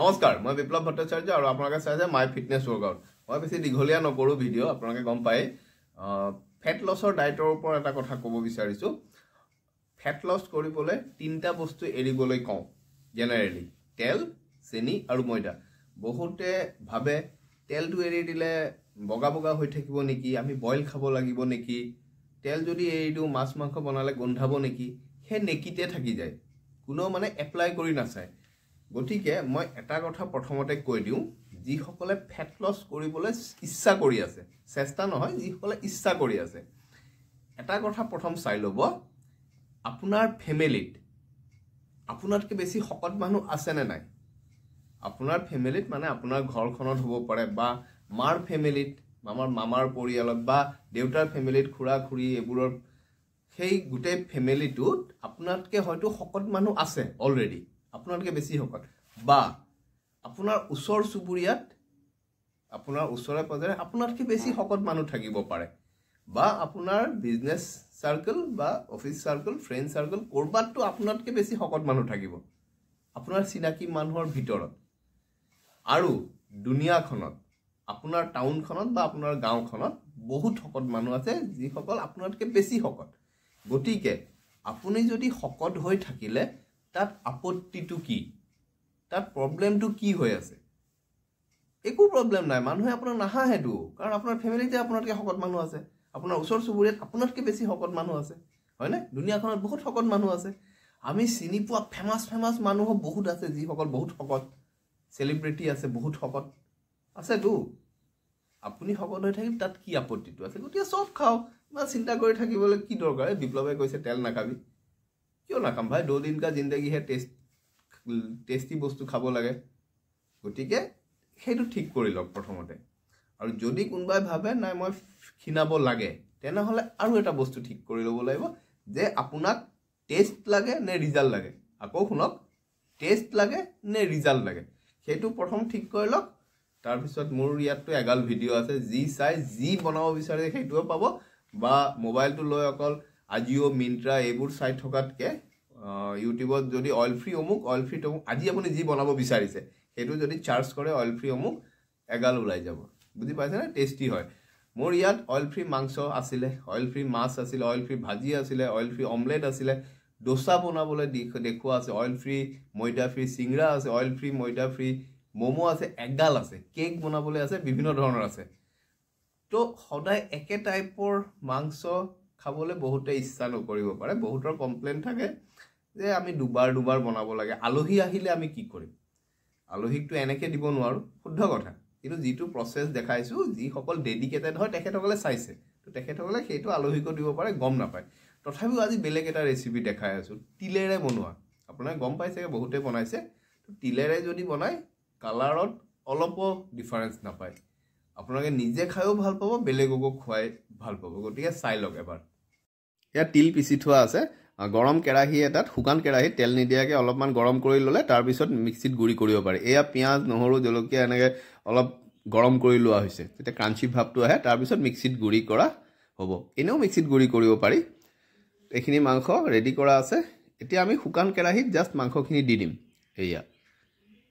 নমস্কাৰ মই বিপ্লৱ ভট্টাচাৰ্য আৰু আপোনালোকে চাই চাইছে মাই ফিটনেছ ৱৰ্কআউট মই বেছি দীঘলীয়া নকৰোঁ ভিডিঅ' আপোনালোকে গম পায় ফেট লছৰ ডায়েটৰ ওপৰত এটা কথা ক'ব বিচাৰিছোঁ ফেট লছ কৰিবলৈ তিনিটা বস্তু এৰিবলৈ কওঁ জেনেৰেলি তেল চেনি আৰু ময়দা বহুতে ভাবে তেলটো এৰি দিলে বগা বগা হৈ থাকিব নেকি আমি বইল খাব লাগিব নেকি তেল যদি এৰি দিওঁ মাছ মাংস বনালে গোন্ধাব নেকি সেই নেকিতে থাকি যায় কোনেও মানে এপ্লাই কৰি নাচায় গতিকে মই এটা কথা প্ৰথমতে কৈ দিওঁ যিসকলে ফেট লছ কৰিবলৈ ইচ্ছা কৰি আছে চেষ্টা নহয় যিসকলে ইচ্ছা কৰি আছে এটা কথা প্ৰথম চাই ল'ব আপোনাৰ ফেমিলিত আপোনাতকৈ বেছি শকত মানুহ আছেনে নাই আপোনাৰ ফেমিলিত মানে আপোনাৰ ঘৰখনত হ'ব পাৰে বা মাৰ ফেমিলিত আমাৰ মামাৰ পৰিয়ালত বা দেউতাৰ ফেমিলিত খুৰা খুৰী এইবোৰৰ সেই গোটেই ফেমিলিটোত আপোনাতকৈ হয়তো শকত মানুহ আছে অলৰেডি আপোনালোকে বেছি শকত বা আপোনাৰ ওচৰ চুবুৰীয়াত আপোনাৰ ওচৰে পাজৰে আপোনাতকৈ বেছি শকত মানুহ থাকিব পাৰে বা আপোনাৰ বিজনেছ চাৰ্কল বা অফিচ চাৰ্কল ফ্ৰেণ্ড চাৰ্কল ক'ৰবাততো আপোনাতকৈ বেছি শকত মানুহ থাকিব আপোনাৰ চিনাকি মানুহৰ ভিতৰত আৰু দুনিয়াখনত আপোনাৰ টাউনখনত বা আপোনাৰ গাঁওখনত বহুত শকত মানুহ আছে যিসকল আপোনাতকৈ বেছি শকত গতিকে আপুনি যদি শকত হৈ থাকিলে তাত আপত্তিটো কি তাত প্ৰব্লেমটো কি হৈ আছে একো প্ৰব্লেম নাই মানুহে আপোনাক নাহাঁহেতো কাৰণ আপোনাৰ ফেমিলিতে আপোনাতকৈ শকত মানুহ আছে আপোনাৰ ওচৰ চুবুৰীয়াত আপোনাতকৈ বেছি শকত মানুহ আছে হয়নে দুনিয়াখনত বহুত শকত মানুহ আছে আমি চিনি পোৱা ফেমাছ ফেমাছ মানুহ বহুত আছে যিসকল বহুত শকত চেলিব্ৰিটি আছে বহুত শকত আছেতো আপুনি শকত হৈ থাকিম তাত কি আপত্তিটো আছে গতিকে চব খাওক ইমান চিন্তা কৰি থাকিবলৈ কি দৰকাৰ বিপ্লৱে কৈছে তেল নাখাবি কিয় নাখাম ভাই দুদিনকা জিন্দগীহে টেষ্ট টেষ্টি বস্তু খাব লাগে গতিকে সেইটো ঠিক কৰি লওক প্ৰথমতে আৰু যদি কোনোবাই ভাবে নাই মই খীণাব লাগে তেনেহ'লে আৰু এটা বস্তু ঠিক কৰি ল'ব লাগিব যে আপোনাক টেষ্ট লাগে নে ৰিজাল্ট লাগে আকৌ শুনক টেষ্ট লাগে নে ৰিজাল্ট লাগে সেইটো প্ৰথম ঠিক কৰি লওক তাৰপিছত মোৰ ইয়াততো এগাল ভিডিঅ' আছে যি চাই যি বনাব বিচাৰে সেইটোৱে পাব বা মোবাইলটো লৈ অকল আজিও মিন্ত্ৰা এইবোৰ চাই থকাতকৈ ইউটিউবত যদি অইল ফ্ৰী অমুক অইল ফ্ৰী তমুক আজি আপুনি যি বনাব বিচাৰিছে সেইটো যদি চাৰ্জ কৰে অইল ফ্ৰী অমুক এগাল ওলাই যাব বুজি পাইছেনে টেষ্টি হয় মোৰ ইয়াত অইল ফ্ৰী মাংস আছিলে অইল ফ্ৰী মাছ আছিলে অইল ফ্ৰী ভাজি আছিলে অইল ফ্ৰী অমলেট আছিলে ডোচা বনাবলৈ দেখুওৱা আছে অইল ফ্ৰী ময়দা ফ্ৰী চিংৰা আছে অইল ফ্ৰী ময়দা ফ্ৰী ম'ম' আছে এগাল আছে কেক বনাবলৈ আছে বিভিন্ন ধৰণৰ আছে ত' সদায় একে টাইপৰ মাংস খাবলৈ বহুতে ইচ্ছা নকৰিব পাৰে বহুতৰ কমপ্লেইন থাকে যে আমি দুবাৰ দুবাৰ বনাব লাগে আলহী আহিলে আমি কি কৰিম আলহীকটো এনেকৈ দিব নোৱাৰোঁ শুদ্ধ কথা কিন্তু যিটো প্ৰচেছ দেখাইছোঁ যিসকল ডেডিকেটেড হয় তেখেতসকলে চাইছে তো তেখেতসকলে সেইটো আলহীকো দিব পাৰে গম নাপায় তথাপিও আজি বেলেগ এটা ৰেচিপি দেখাই আছোঁ তিলেৰে বনোৱা আপোনাৰ গম পাইছেগৈ বহুতে বনাইছে তিলেৰে যদি বনায় কালাৰত অলপো ডিফাৰেঞ্চ নাপায় আপোনালোকে নিজে খায়ো ভাল পাব বেলেগকো খুৱাই ভাল পাব গতিকে চাই লওক এবাৰ এয়া তিল পিচি থোৱা আছে গৰম কেৰাহী এটাত শুকান কেৰাহীত তেল নিদিয়াকৈ অলপমান গৰম কৰি ল'লে তাৰপিছত মিক্সিত গুড়ি কৰিব পাৰে এয়া পিঁয়াজ নহৰু জলকীয়া এনেকৈ অলপ গৰম কৰি লোৱা হৈছে তেতিয়া ক্ৰাঞ্চি ভাৱটো আহে তাৰপিছত মিক্সিত গুড়ি কৰা হ'ব এনেও মিক্সিত গুড়ি কৰিব পাৰি এইখিনি মাংস ৰেডি কৰা আছে এতিয়া আমি শুকান কেৰাহীত জাষ্ট মাংসখিনি দি দিম এয়া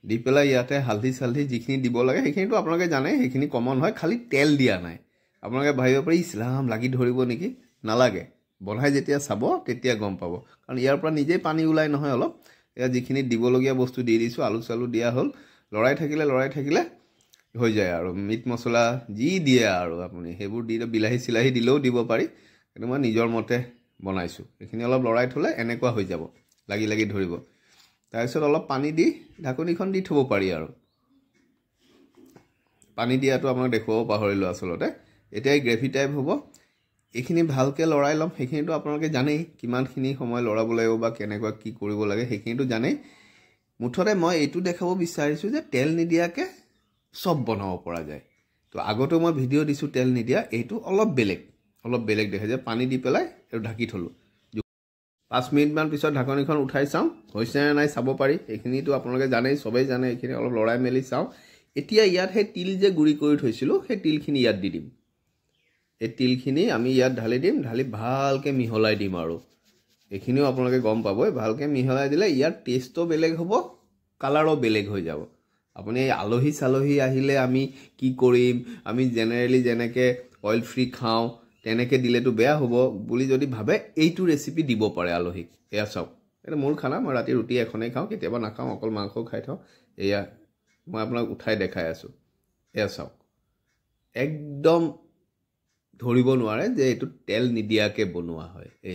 দি পেলাই ইয়াতে হালধি চালধি যিখিনি দিব লাগে সেইখিনিতো আপোনালোকে জানে সেইখিনি কমন হয় খালী তেল দিয়া নাই আপোনালোকে ভাবিব পাৰি ইছলাম লাগি ধৰিব নেকি নালাগে বনাই যেতিয়া চাব তেতিয়া গম পাব কাৰণ ইয়াৰ পৰা নিজেই পানী ওলাই নহয় অলপ এয়া যিখিনি দিবলগীয়া বস্তু দি দিছোঁ আলু চালু দিয়া হ'ল লৰাই থাকিলে লৰাই থাকিলে হৈ যায় আৰু মিট মছলা যি দিয়ে আৰু আপুনি সেইবোৰ দি বিলাহী চিলাহী দিলেও দিব পাৰি কিন্তু মই নিজৰ মতে বনাইছোঁ সেইখিনি অলপ লৰাই থ'লে এনেকুৱা হৈ যাব লাগি লাগি ধৰিব তাৰপিছত অলপ পানী দি ঢাকনিখন দি থ'ব পাৰি আৰু পানী দিয়াটো আপোনাক দেখুৱাব পাহৰিলোঁ আচলতে এতিয়া গ্ৰেভি টাইপ হ'ব এইখিনি ভালকৈ লৰাই ল'ম সেইখিনিতো আপোনালোকে জানেই কিমানখিনি সময় লৰাব লাগিব বা কেনেকুৱা কি কৰিব লাগে সেইখিনিতো জানেই মুঠতে মই এইটো দেখাব বিচাৰিছোঁ যে তেল নিদিয়াকৈ চব বনাব পৰা যায় তো আগতেও মই ভিডিঅ' দিছোঁ তেল নিদিয়া এইটো অলপ বেলেগ অলপ বেলেগ দেখা যায় পানী দি পেলাই এইটো ঢাকি থ'লোঁ পাঁচ মিনিটমান পিছত ঢাকনিখন উঠাই চাওঁ হৈছে নে নাই চাব পাৰি এইখিনিতো আপোনালোকে জানেই চবেই জানে এইখিনি অলপ লৰাই মেলি চাওঁ এতিয়া ইয়াত সেই তিল যে গুড়ি কৰি থৈছিলোঁ সেই তিলখিনি ইয়াত দি দিম এই তিলখিনি আমি ইয়াত ঢালি দিম ঢালি ভালকৈ মিহলাই দিম আৰু এইখিনিও আপোনালোকে গম পাবই ভালকৈ মিহলাই দিলে ইয়াৰ টেষ্টো বেলেগ হ'ব কালাৰো বেলেগ হৈ যাব আপুনি এই আলহী চালহী আহিলে আমি কি কৰিম আমি জেনেৰেলি যেনেকৈ অইল ফ্ৰী খাওঁ তেনেকৈ দিলেতো বেয়া হ'ব বুলি যদি ভাবে এইটো ৰেচিপি দিব পাৰে আলহীক এয়া চাওক এইটো মোৰ খানা মই ৰাতি ৰুটি এখনেই খাওঁ কেতিয়াবা নাখাওঁ অকল মাংস খাই থওঁ এয়া মই আপোনাক উঠাই দেখাই আছোঁ এয়া চাওক একদম ধৰিব নোৱাৰে যে এইটো তেল নিদিয়াকৈ বনোৱা হয় এই